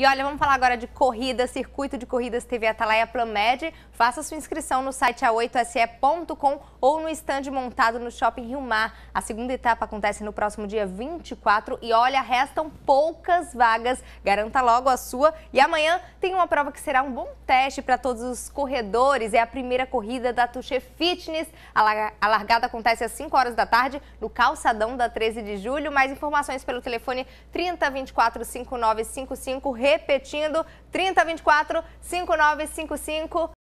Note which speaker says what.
Speaker 1: E olha, vamos falar agora de corrida, circuito de corridas TV Atalaia Plamed. Faça sua inscrição no site a8se.com ou no estande montado no Shopping Rio Mar. A segunda etapa acontece no próximo dia 24 e olha, restam poucas vagas. Garanta logo a sua. E amanhã tem uma prova que será um bom teste para todos os corredores. É a primeira corrida da Tuxê Fitness. A largada acontece às 5 horas da tarde no calçadão da 13 de julho. Mais informações pelo telefone 30 24 59 55 repetindo, 3024 5955.